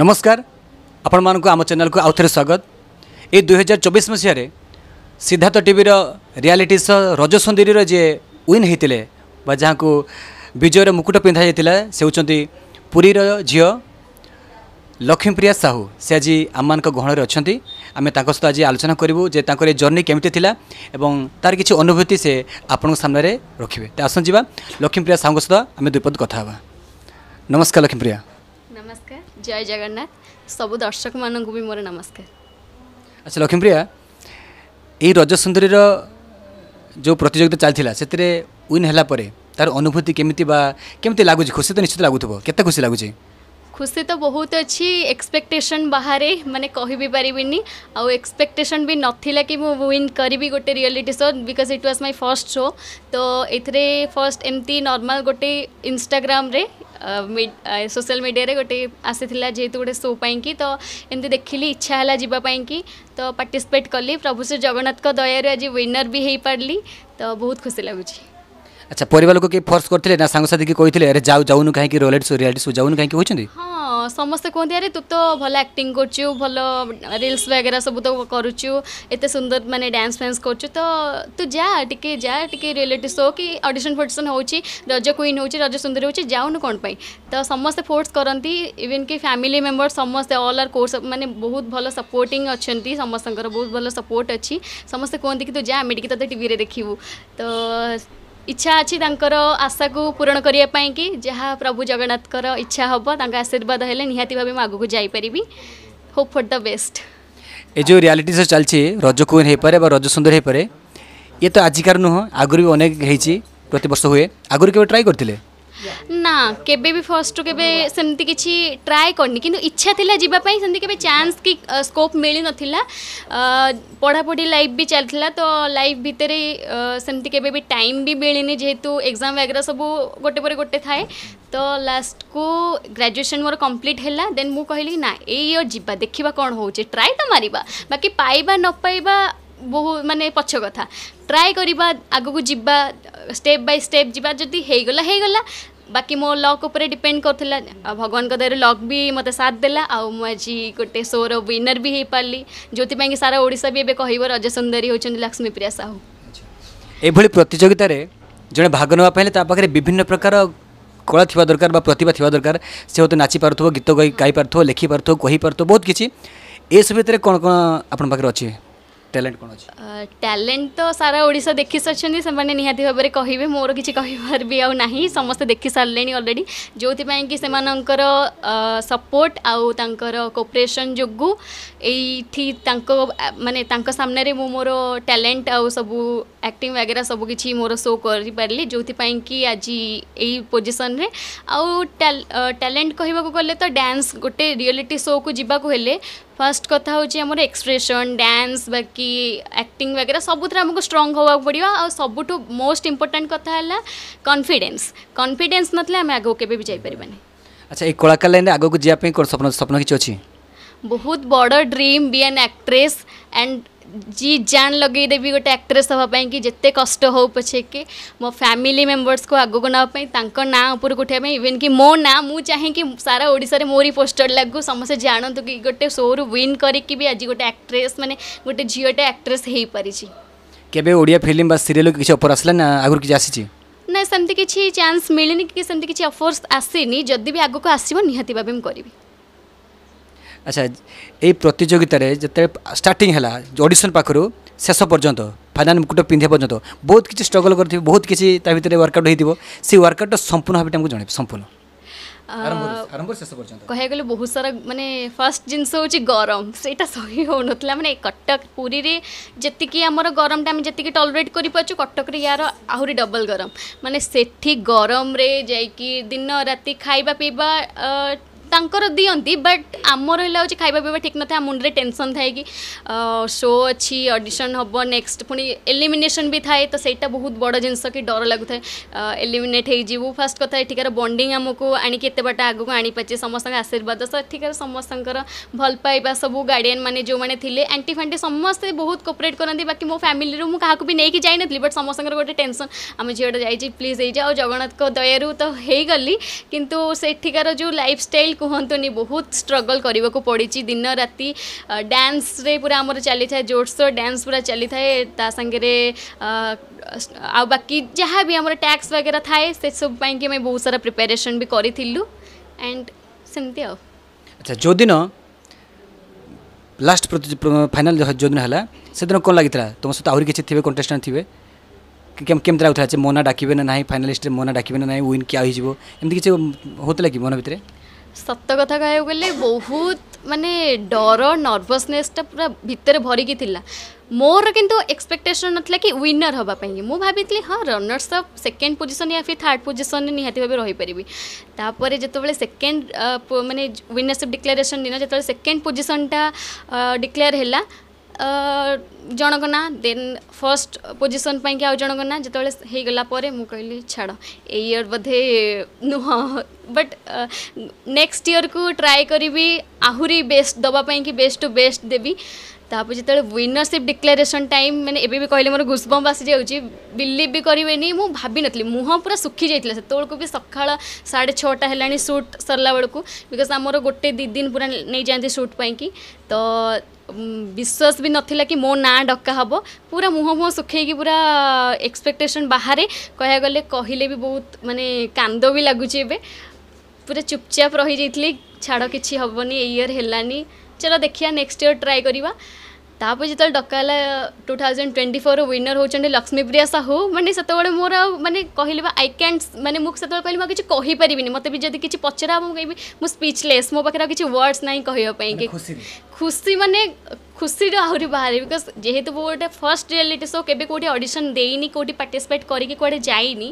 নমস্কার ଆପଣମାନଙ୍କୁ ଆମ ଚ୍ୟାନେଲକୁ ଆଉ ଥରେ ସ୍ୱାଗତ ଏଇ ଦୁଇହଜାର ଚବିଶ ମସିହାରେ ସିଦ୍ଧାର୍ଥ ଟିଭିର ରିଆଲିଟି ସୋ ରଜ ସୁନ୍ଦରୀର ଯିଏ ୱିନ୍ ହୋଇଥିଲେ ବା ଯାହାଙ୍କୁ ବିଜୟର ମୁକୁଟ ପିନ୍ଧାଯାଇଥିଲା ସେ ହେଉଛନ୍ତି ପୁରୀର ଝିଅ ଲକ୍ଷ୍ମୀପ୍ରିୟା ସାହୁ ସେ ଆଜି ଆମମାନଙ୍କ ଗହଣରେ ଅଛନ୍ତି ଆମେ ତାଙ୍କ ସହିତ ଆଜି ଆଲୋଚନା କରିବୁ ଯେ ତାଙ୍କର ଏ ଜର୍ଣ୍ଣି କେମିତି ଥିଲା ଏବଂ ତା'ର କିଛି ଅନୁଭୂତି ସେ ଆପଣଙ୍କ ସାମ୍ନାରେ ରଖିବେ ତ ଆସନ୍ତୁ ଯିବା ଲକ୍ଷ୍ମୀପ୍ରିୟା ସାହୁଙ୍କ ସହିତ ଆମେ ଦୁଇପଦ କଥା ହେବା ନମସ୍କାର ଲକ୍ଷ୍ମୀପ୍ରିୟା जय जगन्नाथ सबु दर्शक मानक भी मोर नमस्कार अच्छा लक्ष्मीप्रिया रज सुंदर जो प्रतिजोगिता चलता से विन है तार अनुभूति केमी केमी लगुच खुशी तो निश्चित लगुव के खुशी लगुच खुशी तो बहुत अच्छी एक्सपेक्टेशन बाहर मैंने कह भी पारे आउ एक्सपेक्टेशन भी नाला कि विन करी गोटे reality show because it was my first show तो ये फर्स्ट एमती नर्माल गोटे इनस्टाग्राम सोशल मीडिया गोटे आसाला जेहेत गोटे शो पाई तो एमती देखिली इच्छा है जीपाई कि तो पार्टिसपेट कली प्रभु श्री जगन्नाथ दया आज विनर भी हो पारि तो बहुत खुशी लगुच अच्छा परिवार को के फोर्स करते ना सांगसाथी कहते अरे जाऊ जाऊन कहीं रियाल्ट रियाल्ट जाऊन कहीं हाँ ସମସ୍ତେ କୁହନ୍ତି ଆରେ ତୁ ତ ଭଲ ଆକ୍ଟିଂ କରୁଛୁ ଭଲ ରିଲ୍ସ ବଗେରା ସବୁ ତ କରୁଛୁ ଏତେ ସୁନ୍ଦର ମାନେ ଡ୍ୟାନ୍ସ ଫ୍ୟାନ୍ସ କରୁଛୁ ତ ତୁ ଯା ଟିକେ ଯା ଟିକେ ରିଏଲିଟି ଶୋ କି ଅଡ଼ିସନ୍ ଫଡ଼ିସନ୍ ହେଉଛି ରଜ କୁଇନ୍ ହେଉଛି ରଜ ସୁନ୍ଦରୀ ହେଉଛି ଯାଉନୁ କ'ଣ ପାଇଁ ତ ସମସ୍ତେ ଫୋର୍ସ କରନ୍ତି ଇଭେନ୍ କି ଫ୍ୟାମିଲି ମେମ୍ବର ସମସ୍ତେ ଅଲ୍ ଆର୍ କୋର୍ସ ମାନେ ବହୁତ ଭଲ ସପୋର୍ଟିଂ ଅଛନ୍ତି ସମସ୍ତଙ୍କର ବହୁତ ଭଲ ସପୋର୍ଟ ଅଛି ସମସ୍ତେ କୁହନ୍ତି କି ତୁ ଯା ଆମେ ଟିକେ ତୋତେ ଟିଭିରେ ଦେଖିବୁ ତ ইচ্ছা আছে তাঁর আশা কু পূরণ করা কি যা প্রভু জগন্নাথকর ইচ্ছা হব তাঁর আশীর্বাদ হলে নিহতি ভাবে আগুক যাইপারি হোপ ফর দ বেস্ট এ যে রিয়ালিটি শো চলছে রজ কুইন হয়ে পড়ে বা রজ সুন্দর হয়ে পড়ে ইয়ে তো আজিকার নুহ আগুর অনেক হয়েছি প্রত বর্ষ হুয়ে আগুর কেউ ট্রাই করলে ନା କେବେ ବି ଫର୍ଷ୍ଟରୁ କେବେ ସେମିତି କିଛି ଟ୍ରାଏ କରିନି କିନ୍ତୁ ଇଚ୍ଛା ଥିଲା ଯିବା ପାଇଁ ସେମିତି କେବେ ଚାନ୍ସ କି ସ୍କୋପ୍ ମିଳିନଥିଲା ପଢ଼ାପଢ଼ି ଲାଇଫ୍ ବି ଚାଲିଥିଲା ତ ଲାଇଫ୍ ଭିତରେ ସେମିତି କେବେ ବି ଟାଇମ୍ ବି ମିଳିନି ଯେହେତୁ ଏକ୍ଜାମ୍ ବଗେରା ସବୁ ଗୋଟେ ପରେ ଗୋଟେ ଥାଏ ତ ଲାଷ୍ଟକୁ ଗ୍ରାଜୁଏସନ୍ ମୋର କମ୍ପ୍ଲିଟ୍ ହେଲା ଦେନ୍ ମୁଁ କହିଲି ନା ଏଇ ଇୟର୍ ଯିବା ଦେଖିବା କ'ଣ ହେଉଛି ଟ୍ରାଏ ତ ମାରିବା ବାକି ପାଇବା ନ ପାଇବା ବହୁ ମାନେ ପଛ କଥା ଟ୍ରାଏ କରିବା ଆଗକୁ ଯିବା ଷ୍ଟେପ୍ ବାଇ ଷ୍ଟେପ୍ ଯିବା ଯଦି ହେଇଗଲା ହେଇଗଲା बाकी मो लक डिपेड कर भगवान दया लक भी मत साथ आज गोटे शोर विनर भी हो पारी जो कि सारा ओडा भी कह रज सुंदर हो लक्ष्मी प्रिया साहू यही प्रतिजोगित जे भाग नापे विभिन्न प्रकार कला थी दरकार प्रतिभा थी दरकार से होते नाची पार्थ गीत गाई पार्थ लिखि कही पार्थ बहुत किसी ये सब कौन कौन आप अच्छे ট্যালেন্ট কোন আছে ট্যালেন্ট তো সারা ওড়িশা দেখি সারছন্তি সেমানে নিহাতি ভাবে কহিবে মোর কিছু কহিবার বি আউ নাহি সমস্ত দেখি সারলেনি অলরেডি যোতি পাই কি সেমানঙ্কর সাপোর্ট আউ তাঙ্কর কোঅপারেশন যোগু এইঠি তাঙ্ক মানে তাঙ্ক সামনারে মু মোর ট্যালেন্ট আউ সবু অ্যাক্টিং वगैरह সবু কিছু মোর শো করি পারলি যোতি পাই কি আজি এই পজিশন রে আউ ট্যালেন্ট কহিবাকু গলে তো ডান্স গোটে রিয়েলিটি শো কু যিবাকু হেলে फर्स्ट कथा हूँ आमर एक्सप्रेसन डांस बाकी एक्टिंग वगैरह सबुथ आमको स्ट्रंग होगा पड़ो आ सबुठ मोस्ट इम्पोर्टाट कथा है कन्फिडेन्स कन्फिडेन्स नाला आम आगे के भी जापर अच्छा ये कलाकार लाइन आगे जावाप स्वप्न स्वप्न किसी अच्छी बहुत बड़ dream be an actress and जी जान लगे देवी गोटे आक्ट्रेस हाँपाई कि जिते कष्ट हो कि मो फैमिली मेम्बर्स को आगे नापी ना उपरक उठापी इवेन कि मो ना मुझे चाहे कि सारा ओडार मोरी पोस्टर लगू समस्ते जानतु कि गोटे शो रु विन करके भी आज गोटे आक्ट्रेस मैंने गोटे झीलटे आक्ट्रेस हो पारी केबे ओडिया फिल्म बा सीरियल किसी अफर आसला ना आगर किसी आसी ना सेमती किसी चान्स मिलनी कि सेमती किसी अफर आसीनी जदि भी आगे आसो निहाती भाव करी আচ্ছা এই প্রতিযোগিতার যেতে স্টার্টিং হল অডিশন পাখর শেষ পর্যন্ত ফাইনাল মুকুট পিঁধে পর্যন্ত বহুত কিছু স্ট্রগল করতে বহুত কিছু তা ভিতরে ওয়ার্কআউট হয়ে সেই ওয়ার্কআউটটা সম্পূর্ণ ভাবে আমি জনাইব সম্পূর্ণ କହିବାକୁ ଗଲେ ବହୁତ ସାରା ମାନେ ଫାର୍ଷ୍ଟ ଜିନିଷ ହେଉଛି ଗରମ ସେଇଟା ସହି ହେଉନଥିଲା ମାନେ କଟକ ପୁରୀରେ ଯେତିକି ଆମର ଗରମଟା ଆମେ ଯେତିକି ଟଲରେଟ୍ କରିପାରୁଛୁ କଟକରେ ୟାର ଆହୁରି ଡବଲ୍ ଗରମ ମାନେ ସେଠି ଗରମରେ ଯାଇକି দিন ରାତି ଖାଇବା ପିଇବା ତାଙ୍କର ଦିଅନ୍ତି ବଟ୍ ଆମର ହେଲା ହେଉଛି ଖାଇବା ପିଇବା ଠିକ୍ ନଥାଏ ଆମ ମୁଣ୍ଡରେ ଟେନସନ୍ ଥାଏ କି ଶୋ ଅଛି ଅଡ଼ିସନ୍ ହେବ ନେକ୍ସଟ ପୁଣି ଏଲିମିନେସନ୍ ବି ଥାଏ ତ ସେଇଟା ବହୁତ ବଡ଼ ଜିନିଷ କି ଡର ଲାଗୁଥାଏ ଏଲିମିନେଟ୍ ହେଇଯିବୁ ଫାର୍ଷ୍ଟ କଥା ଏଠିକାର ବଣ୍ଡିଂ ଆମକୁ ଆଣିକି ଏତେ ବାଟ ଆଗକୁ ଆଣିପାରିଛି ସମସ୍ତଙ୍କ ଆଶୀର୍ବାଦ ତ ଏଠିକାର ସମସ୍ତଙ୍କର ଭଲ ପାଇବା ସବୁ ଗାର୍ଡ଼ିଆନ୍ ମାନେ ଯେଉଁମାନେ ଥିଲେ ଆଣ୍ଟି ଫାଣ୍ଟି ସମସ୍ତେ ବହୁତ କୋପରେଟ୍ କରନ୍ତି ବାକି ମୋ ଫ୍ୟାମିଲିରୁ ମୁଁ କାହାକୁ ବି ନେଇକି ଯାଇନଥିଲି ବଟ୍ ସମସ୍ତଙ୍କର ଗୋଟେ ଟେନସନ୍ ଆମ ଝିଅଟା ଯାଇଛି ପ୍ଲିଜ୍ ହେଇଯାଅ ଜଗନ୍ନାଥଙ୍କ ଦୟାରୁ ତ ହେଇଗଲି କିନ୍ତୁ ସେଠିକାର ଯେଉଁ ଲାଇଫ୍ ଷ୍ଟାଇଲ୍ कहतुनि बहुत स्ट्रगल करने को पड़ी दिन राति डांस रे पूरा आम चली था जोरसोर डांस पूरा चली था सागर आकी जहाँ भी आम टैक्स वगैरह थाए से सब बहुत सारा प्रिपेरेसन भी करूँ एंड सेमती अच्छा जो दिन लास्ट फाइनाल जो दिन है से दिन कौन लगी तुम सहित आहरी किसी थे कंटेस्टाट थे केम लगता है मोना डाकबे ना ना फाइनालीस्ट मोना डाकबे ना ना विन किया होती किसी कि मन भितर ସତ କଥା କହିବାକୁ ଗଲେ ବହୁତ ମାନେ ଡର ନର୍ଭସନେସ୍ଟା ପୁରା ଭିତରେ ଭରିକି ଥିଲା ମୋର କିନ୍ତୁ ଏକ୍ସପେକ୍ଟେସନ୍ ନଥିଲା କି ୱିନର୍ ହେବା ପାଇଁ ମୁଁ ଭାବିଥିଲି ହଁ ରନର୍ସ ଅପ୍ ସେକେଣ୍ଡ ପୋଜିସନ୍ ୟା ଫିର୍ ଥାର୍ଡ଼ ପୋଜିସନ୍ରେ ନିହାତି ଭାବେ ରହିପାରିବି ତାପରେ ଯେତେବେଳେ ସେକେଣ୍ଡ ମାନେ ୱିନରସିପ୍ ଡିକ୍ଲାରେସନ୍ ଦିନ ଯେତେବେଳେ ସେକେଣ୍ଡ ପୋଜିସନ୍ଟା ଡିକ୍ଲେୟାର ହେଲା जनक दे फर्स्ट पोजिशन कि आज जनक ना जोगला मुझ कहली छाड़ ये नुह बट नेक्स्ट इयर को ट्राए करी आहुरी बेस्ट दबा दवापाई कि बेस्ट टू बेस्ट देवी ତାପରେ ଯେତେବେଳେ ୱିନରସିପ୍ ଡିକ୍ଲାରେସନ୍ ଟାଇମ୍ ମାନେ ଏବେ ବି କହିଲେ ମୋର ଗୁସବମ୍ବ ଆସିଯାଉଛି ବିଲିଭ୍ ବି କରିବେନି ମୁଁ ଭାବିନଥିଲି ମୁହଁ ପୁରା ଶୁଖି ଯାଇଥିଲା ସେତେବେଳକୁ ବି ସକାଳ ସାଢ଼େ ଛଅଟା ହେଲାଣି ସୁଟ୍ ସରିଲା ବେଳକୁ ବିକଜ୍ ଆମର ଗୋଟେ ଦୁଇ ଦିନ ପୁରା ନେଇଯାଆନ୍ତି ସୁଟ୍ ପାଇଁକି ତ ବିଶ୍ୱାସ ବି ନଥିଲା କି ମୋ ନାଁ ଡକା ହେବ ପୁରା ମୁହଁ ମୁହଁ ଶୁଖେଇକି ପୁରା ଏକ୍ସପେକ୍ଟେସନ୍ ବାହାରେ କହିବାକୁ ଗଲେ କହିଲେ ବି ବହୁତ ମାନେ କାନ୍ଦ ବି ଲାଗୁଛି ଏବେ ପୁରା ଚୁପଚାପ ରହିଯାଇଥିଲି ଛାଡ଼ କିଛି ହେବନି ଏଇ ଇୟର୍ ହେଲାନି ଚାଲ ଦେଖିବା ନେକ୍ସଟ ଇୟର୍ ଟ୍ରାଏ କରିବା ତାପରେ ଯେତେବେଳେ ଡକା ହେଲା ଟୁ ଥାଉଜେଣ୍ଡ ଟ୍ୱେଣ୍ଟି ଫୋର୍ର ୱିନର୍ ହେଉଛନ୍ତି ଲକ୍ଷ୍ମୀପ୍ରିୟା ସାହୁ ମାନେ ସେତେବେଳେ ମୋର ମାନେ କହିଲି ବା ଆଇ କ୍ୟାଣ୍ଟ ମାନେ ମୁଁ ସେତେବେଳେ କହିଲି ମୁଁ କିଛି କହିପାରିବିନି ମୋତେ ବି ଯଦି କିଛି ପଚରା ମୁଁ କହିବି ମୁଁ ସ୍ପିଚଲେସ୍ ମୋ ପାଖରେ ଆଉ କିଛି ୱାର୍ଡ଼ସ୍ ନାହିଁ କହିବା ପାଇଁ କି खुशी मान खुशी आहरी बाहर बिकज जेहेतु मुझे गोटे फर्स्ट रियालीट सो के अडिशन देनी कौटी पार्टीसीपेट करें जाए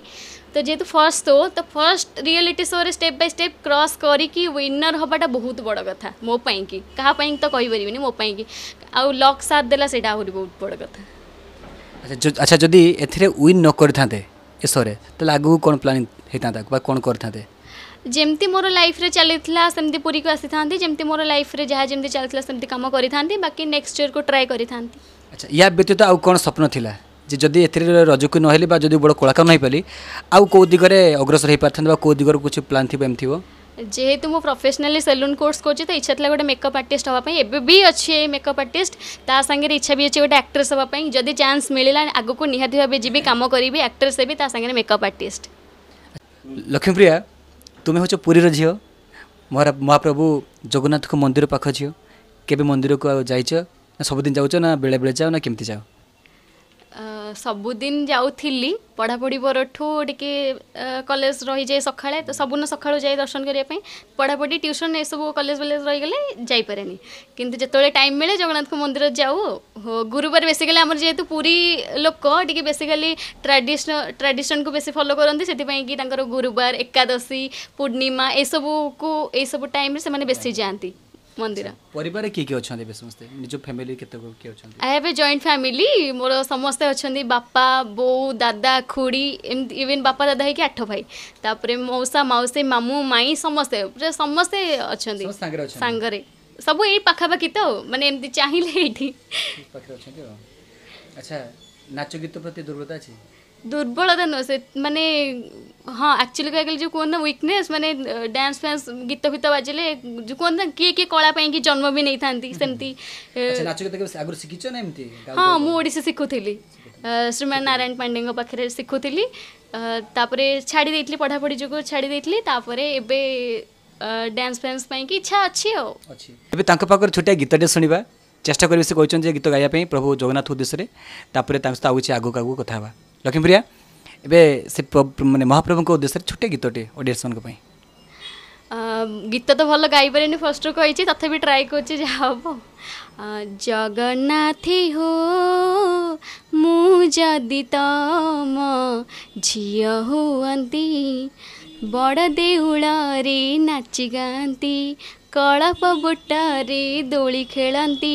तो जेहतु फर्स्ट सो तो फर्स्ट रियालीट सो रे स्टेप बै स्टेप क्रस करी विनर हाँटा बहुत बड़ कथा मोपी कापाई तो कहीपर मोपी आउ लक सार दे आहरी बहुत बड़ कथा अच्छा जदि ए विन न करें सो रे तो आगे कौन प्लानिंग कौन करें जमती मोर लाइफ चलता सेमती पूरी को आसी था जमी मोर लाइफ जहाँ जमी चलता सेम कम कर बाकी नेक्स्ट इयर को ट्राए कर या व्यतीत आउ कौन स्वप्न था जदि ए रजकु नदी बड़ कलाकार नहीं पारे आउ कौ दिगरे अग्रसर हो पारे कौ दिगर कुछ प्लां थी एम थी जेहेतु मुझ प्रफेसनाली सेलून कोर्स कर तो इच्छा था गोटे मेकअप आर्टिस्ट हाँपी एबी अच्छे मेकअप आर्टिस्ट तांगे इच्छा भी अच्छी गोटे आक्ट्रेस हाँपी जदि चान्स मिलला आगे निहती भाव जी कम करी आक्ट्रेस हे मेकअप आर्टिस्ट लक्ष्मीप्रिया तमे होछ पुरिरो झियो महाप्रभु महाप्रभु जगन्नाथको मन्दिर पाख झियो केबे मन्दिर को जाइछ सबै दिन जाउछ ना बेले बेले जाउ ना केमति जाउ ସବୁଦିନ ଯାଉଥିଲି ପଢ଼ାପଢ଼ି ପରଠୁ ଟିକେ କଲେଜ ରହିଯାଏ ସକାଳେ ତ ସବୁଦିନ ସକାଳୁ ଯାଏ ଦର୍ଶନ କରିବା ପାଇଁ ପଢ଼ାପଢ଼ି ଟ୍ୟୁସନ୍ ଏସବୁ କଲେଜ ଫଲେଜ ରହିଗଲେ ଯାଇପାରେନି କିନ୍ତୁ ଯେତେବେଳେ ଟାଇମ୍ ମିଳେ ଜଗନ୍ନାଥଙ୍କ ମନ୍ଦିର ଯାଉ ଗୁରୁବାର ବେସିକାଲି ଆମର ଯେହେତୁ ପୁରୀ ଲୋକ ଟିକେ ବେସିକାଲି ଟ୍ରାଡିସନ ଟ୍ରାଡିସନକୁ ବେଶୀ ଫଲୋ କରନ୍ତି ସେଥିପାଇଁ କି ତାଙ୍କର ଗୁରୁବାର ଏକାଦଶୀ ପୂର୍ଣ୍ଣିମା ଏସବୁକୁ ଏଇସବୁ ଟାଇମ୍ରେ ସେମାନେ ବେଶୀ ଯାଆନ୍ତି ମନ୍ଦିର ପରିବାରରେ କିଏ କିଏ ଅଛନ୍ତି ଏବେ ସମସ୍ତେ ନିଜ ଫ୍ୟାମିଲି କେତେ କିଏ ଅଛନ୍ତି ଆଇ ଜଏଣ୍ଟ ଫ୍ୟାମିଲି ମୋର ସମସ୍ତେ ଅଛନ୍ତି ବାପା ବୋଉ ଦାଦା ଖୁଡ଼ି ଏମିତି ଇଭିନ୍ ବାପା ଦାଦା ହେଇକି ଆଠ ଭାଇ ତାପରେ ମଉସା ମାଉସୀ ମାମୁଁ ମାଇଁ ସମସ୍ତେ ପୁରା ସମସ୍ତେ ଅଛନ୍ତି ସାଙ୍ଗରେ ସବୁ ଏଇ ପାଖାପାଖି ତ ମାନେ ଏମିତି ଚାହିଁଲେ ଏଇଠି ପାଖରେ ଅଛନ୍ତି ଆଚ୍ଛା ନାଚ ଗୀତ ପ୍ରତି ଦୁର୍ବଳତା ଅଛି ଦୁର୍ବଳତା ନୁହଁ ସେ ମାନେ ହଁ ଆକ୍ଚୁଆଲି କହିବାକୁ ଗଲେ ଯେଉଁ କୁହନ୍ତି ନା ୱିକନେସ୍ ମାନେ ଡ୍ୟାନ୍ସ ଫ୍ୟାନ୍ସ ଗୀତ ଫିତ ବାଜିଲେ ଯେଉଁ କୁହନ୍ତି ନା କିଏ କିଏ କଳା ପାଇଁକି ଜନ୍ମ ବି ନେଇଥାନ୍ତି ସେମିତି ଆଗରୁ ଶିଖିଛ ନା ଏମିତି ହଁ ମୁଁ ଓଡ଼ିଶୀ ଶିଖୁଥିଲି ଶ୍ରୀମାନ ନାରାୟଣ ପାଣ୍ଡେଙ୍କ ପାଖରେ ଶିଖୁଥିଲି ତାପରେ ଛାଡ଼ି ଦେଇଥିଲି ପଢ଼ାପଢ଼ି ଯୋଗୁଁ ଛାଡ଼ି ଦେଇଥିଲି ତାପରେ ଏବେ ଡ୍ୟାନ୍ସ ଫ୍ୟାନ୍ସ ପାଇଁକି ଇଚ୍ଛା ଅଛି ଆଉ ଏବେ ତାଙ୍କ ପାଖରେ ଛୋଟିଆ ଗୀତଟେ ଶୁଣିବା ଚେଷ୍ଟା କରିବି ସେ କହିଛନ୍ତି ଯେ ଗୀତ ଗାଇବା ପାଇଁ ପ୍ରଭୁ ଜଗନ୍ନାଥ ଉଦ୍ଦେଶ୍ୟରେ ତାପରେ ତାଙ୍କ ସହିତ ଆଉ କିଛି ଆଗକୁ ଆଗକୁ କଥା ହେବା लक्ष्मीप्रिया ए मैंने महाप्रभु उद्देश्य छोटे गीतटे अडियस मैं गीत तो भल गई फर्स्ट रू कही तथा ट्राए कर जगन्नाथी हो मुदि तम झी बड़ बड़ देहुरे नाचिगा कलप बुटारे दोली खेलती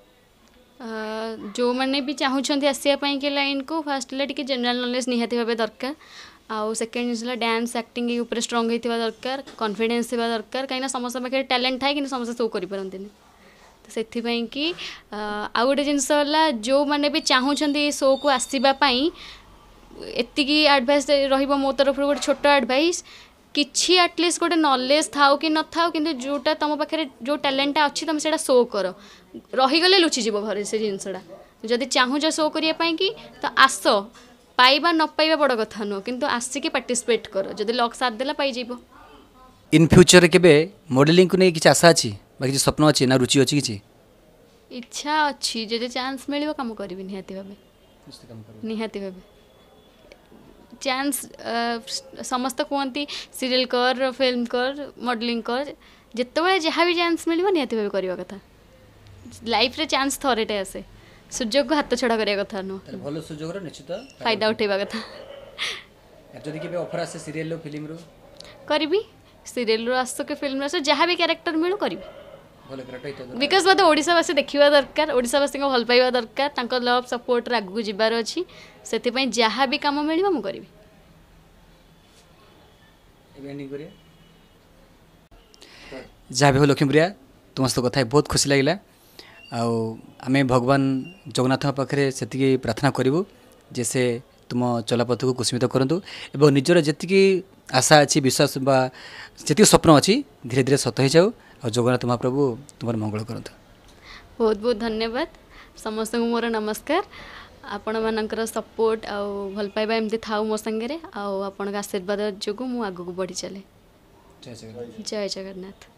जो मैंने भी चाहूँ आसापी के लाइन को फास्ट है जेनराल नलेज निहत भाव दरकार आ सेकेंड जिस डांस आक्टिंग स्ट्रंग होता दरकार कन्फिडेन्स होगा दरकार कहीं समस्त पाखे टैलेंट थाए तो कि समस्त सो करते तो से आउ गोटे जिनस जो मैंने भी चाहूँ शो को आसपापी एतिक आडभ रो तरफ गोटे छोट आडभ କିଛି ଆଟଲିଷ୍ଟ ଗୋଟେ ନଲେଜ୍ ଥାଉ କି ନଥାଉ କିନ୍ତୁ ଯେଉଁଟା ତୁମ ପାଖରେ ଯେଉଁ ଟ୍ୟାଲେଣ୍ଟଟା ଅଛି ତୁମେ ସେଇଟା ସୋ କର ରହିଗଲେ ଲୁଚିଯିବ ଘରେ ସେ ଜିନିଷଟା ଯଦି ଚାହୁଁଛ ସୋ କରିବା ପାଇଁ କି ତ ଆସ ପାଇବା ନ ପାଇବା ବଡ଼ କଥା ନୁହଁ କିନ୍ତୁ ଆସିକି ପାର୍ଟିସିପେଟ୍ କର ଯଦି ଲକ୍ ସାଥ ଦେଲା ପାଇଯିବ ଇନ୍ ଫ୍ୟୁଚର୍ରେ କେବେ ମଡ଼େଲିଂକୁ ନେଇ କିଛି ଆଶା ଅଛି ବା କିଛି ସ୍ୱପ୍ନ ଅଛି ନା ରୁଚି ଅଛି କିଛି ଇଚ୍ଛା ଅଛି ଯଦି ଚାନ୍ସ ମିଳିବ କାମ କରିବି ନିହାତି ଭାବେ ନିହାତି ଭାବେ ଚାନ୍ସ ସମସ୍ତେ କୁହନ୍ତି ସିରିଏଲ୍ କର ଫିଲ୍ମ କର ମଡ଼େଲିଂ କର ଯେତେବେଳେ ଯାହା ବି ଚାନ୍ସ ମିଳିବ ନିହାତି ଭାବେ କରିବା କଥା ଲାଇଫ୍ରେ ଚାନ୍ସ ଥରେଟେ ଆସେ ସୁଯୋଗକୁ ହାତ ଛଡ଼ା କରିବା କଥା ନୁହଁ ଭଲ ସୁଯୋଗର ନିଶ୍ଚିତ ଫାଇଦା ଉଠାଇବା କଥା ଯଦି କେବେ ଅଫର୍ ଆସେ ସିରିଏଲ୍ରୁ ଫିଲ୍ମରୁ କରିବି ସିରିଏଲ୍ରୁ ଆସୁ କି ଫିଲ୍ମରୁ ଆସୁ ଯାହା ବି କ୍ୟାରେକ୍ଟର ମିଳୁ କରିବି ବିକଜ୍ ମୋତେ ଓଡ଼ିଶାବାସୀ ଦେଖିବା ଦରକାର ଓଡ଼ିଶାବାସୀଙ୍କ ଭଲ ପାଇବା ଦରକାର ତାଙ୍କ ଲଭ୍ ସପୋର୍ଟରେ ଆଗକୁ ଯିବାର ଅଛି ସେଥିପାଇଁ ଯାହା ବି କାମ ମିଳିବ ମୁଁ କରିବି ଯାହା ବି ହଉ ଲକ୍ଷ୍ମୀପ୍ରିୟା ତୁମ ସହିତ କଥା ବହୁତ ଖୁସି ଲାଗିଲା ଆଉ ଆମେ ଭଗବାନ ଜଗନ୍ନାଥଙ୍କ ପାଖରେ ସେତିକି ପ୍ରାର୍ଥନା କରିବୁ ଯେ ସେ ତୁମ ଚଲାପଥକୁ କୁସ୍ମିତ କରନ୍ତୁ ଏବଂ ନିଜର ଯେତିକି ଆଶା ଅଛି ବିଶ୍ୱାସ ବା ଯେତିକି ସ୍ୱପ୍ନ ଅଛି ଧୀରେ ଧୀରେ ସତ ହୋଇଯାଉ ଆଉ ଜଗନ୍ନାଥ ମହାପ୍ରଭୁ ତୁମର ମଙ୍ଗଳ କରନ୍ତୁ ବହୁତ ବହୁତ ଧନ୍ୟବାଦ ସମସ୍ତଙ୍କୁ ମୋର ନମସ୍କାର ଆପଣମାନଙ୍କର ସପୋର୍ଟ ଆଉ ଭଲ ପାଇବା ଏମିତି ଥାଉ ମୋ ସାଙ୍ଗରେ ଆଉ ଆପଣଙ୍କ ଆଶୀର୍ବାଦ ଯୋଗୁଁ ମୁଁ ଆଗକୁ ବଢ଼ି ଚାଲେ ଜୟ ଜଗନ୍ନାଥ